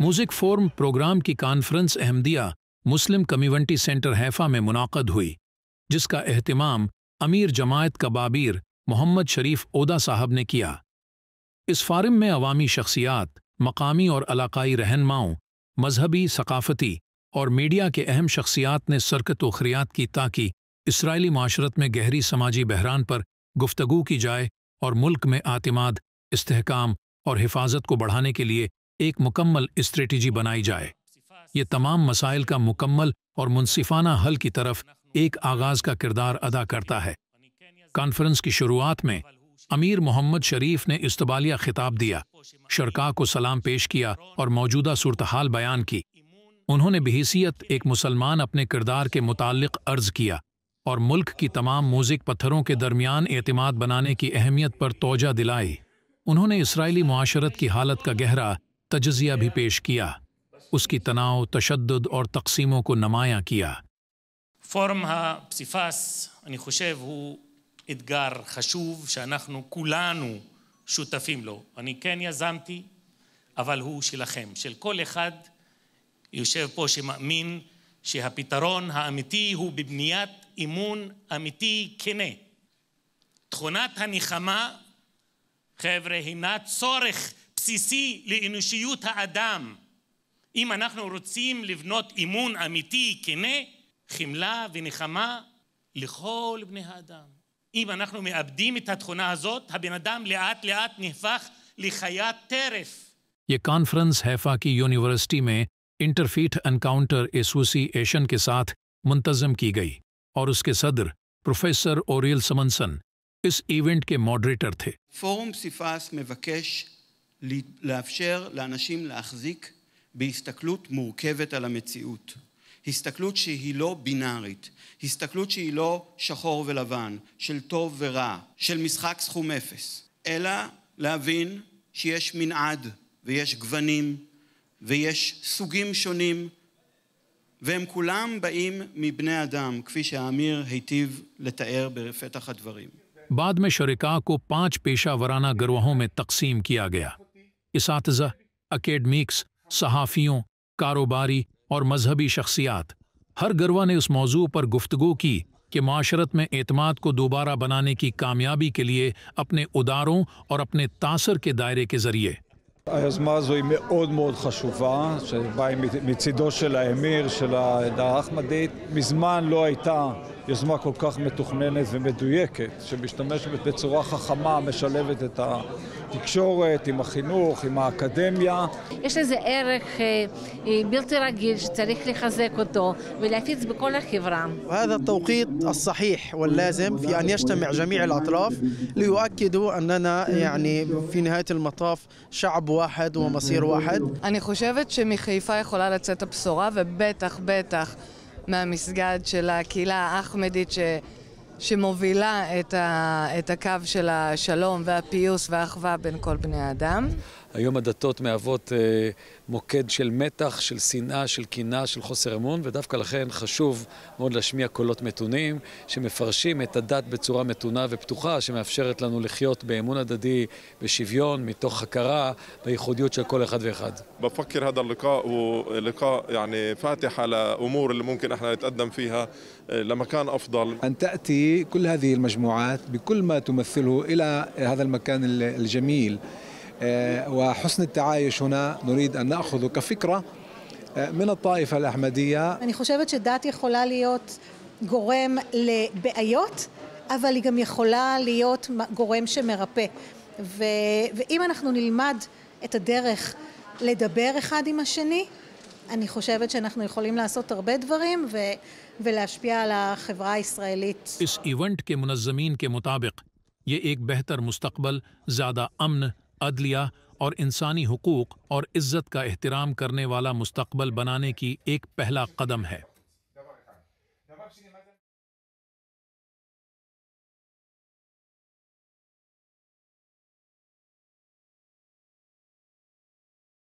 میوزک فورم پروگرام کی کانفرنس احمدیہ مسلم کمیونٹی سینٹر حیفا میں منعقد ہوئی جس کا اہتمام امیر جماعت کا بابیر محمد شریف اودا صاحب نے کیا اس فارم میں عوامی شخصیات مقامی اور علاقائی رہنماؤں مذہبی ثقافتی اور میڈیا کے اہم شخصیات نے سرکت و خریات کی تاکہ اسرائیلی معاشرت میں گہری سماجی بحران پر گفتگو کی جائے اور ملک میں اعتماد استحکام اور حفاظت کو بڑھانے کے لیے ایک مکمل اسٹریٹجی بنائی جائے یہ تمام مسائل کا مکمل اور منصفانہ حل کی طرف ایک آغاز کا کردار ادا کرتا ہے کانفرنس کی شروعات میں امیر محمد شریف نے استبالیہ خطاب دیا شرکا کو سلام پیش کیا اور موجودہ صورتحال بیان کی انہوں نے بحیثیت ایک مسلمان اپنے کردار کے متعلق عرض کیا اور ملک کی تمام موزک پتھروں کے درمیان اعتماد بنانے کی اہمیت پر توجہ دلائی انہوں نے اسرائیلی معاشرت کی حالت کا گہرا तजज़िया भी पेश किया उसकी तनाव तशद और तकसीमों को नमाया किया פורום הפסיפס, אני חושב, הוא אתגר חשוב שאנחנו כולנו שותפים לו. אני כן יזמתי, אבל הוא שלכם, של כל אחד יושב פה שמאמין שהפתרון האמיתי הוא בבניית אמון אמיתי כנה. תכונת הנחמה, חבר'ה, הינה צורך בסיסי לאנושיות האדם. אם אנחנו רוצים לבנות אמון אמיתי, כנה, חמלה ונחמה לכל בני האדם. אם אנחנו מאבדים את התכונה הזאת, הבן אדם לאט לאט נהפך לחיית טרף. ये कॉन्फ्रेंस हैफा की यूनिवर्सिटी में इंटरफीट एनकाउंटर एसोसिएशन के साथ मुंतजम की गई और उसके सदर प्रोफेसर ओरियल समनसन इस इवेंट के मॉडरेटर थे מבקש לאפשר לאנשים להחזיק בהסתכלות מורכבת על המציאות. הסתכלות שהיא לא בינארית, הסתכלות שהיא לא שחור ולבן, של טוב ורע, של משחק סכום אפס, אלא להבין שיש מנעד ויש גוונים ויש סוגים שונים והם כולם באים מבני אדם, כפי שהאמיר היטיב לתאר בפתח הדברים. בעד משריקה शरिका פאץ' פשע וראנה גרועו מתקסים כי तकसीम اساتذہ اکیڈمکس صحافیوں کاروباری اور مذہبی شخصیات ہر گروہ نے اس موضوع پر گفتگو کی کہ معاشرت میں اعتماد کو دوبارہ بنانے کی کامیابی کے لیے اپنے اداروں اور اپنے تاثر کے دائرے کے ذریعے היוזמה הזו היא מאוד מאוד חשובה, שבאה מצידו של האמיר, של העדה האחמדית. מזמן לא הייתה יוזמה כל כך מתוכננת ומדויקת, שמשתמשת בצורה חכמה, משלבת את התקשורת, עם החינוך, עם האקדמיה. יש לזה ערך אה, אה, בלתי רגיל שצריך לחזק אותו ולהפיץ בכל החברה. هذا التوقيت الصحيح واللازم في أن يجتمع جميع الأطراف ليؤكدوا أننا يعني في نهاية المطاف شعب واحد ومصير واحد. אני חושבת שמחיפה יכולה לצאת הבשורה ובטח בטח מהמסגד של הקהילה האחמדית ש... שמובילה את, ה, את הקו של השלום והפיוס והאחווה בין כל בני האדם. היום הדתות מהוות אה, מוקד של מתח, של שנאה, של קנאה, של חוסר אמון, ודווקא לכן חשוב מאוד להשמיע קולות מתונים, שמפרשים את הדת בצורה מתונה ופתוחה, שמאפשרת לנו לחיות באמון הדדי, בשוויון, מתוך הכרה בייחודיות של כל אחד ואחד. בפקר هذا اللقاء הוא لقاء יעני, فاتح على امور اللي ممكن احنا نتقدم فيها אה، لمكان افضل. ان كل هذه المجموعات بكل ما تمثله إلى هذا المكان الجميل وحسن التعايش هنا نريد أن نأخذه كفكرة من الطائفة الأحمدية أنا خشبت שדת יכולה להיות גורם לבעיות, אבל היא גם יכולה להיות גורם שמרפא. ו- ואם אנחנו נלמד את הדרך לדבר אחד עם השני, اس ایونٹ کے منظمین کے مطابق یہ ایک بہتر مستقبل زیادہ امن عدلیہ اور انسانی حقوق اور عزت کا احترام کرنے والا مستقبل بنانے کی ایک پہلا قدم ہے